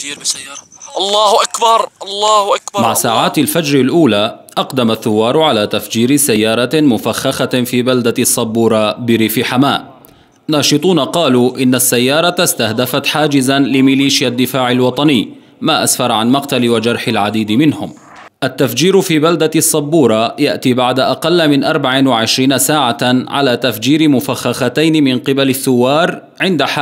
جير بسيارة الله أكبر الله أكبر مع ساعات الفجر الأولى أقدم الثوار على تفجير سيارة مفخخة في بلدة الصبورة بريف حماة ناشطون قالوا إن السيارة استهدفت حاجزا لميليشيا الدفاع الوطني ما أسفر عن مقتل وجرح العديد منهم التفجير في بلدة الصبورة يأتي بعد أقل من 24 ساعة على تفجير مفخختين من قبل الثوار عند حاجز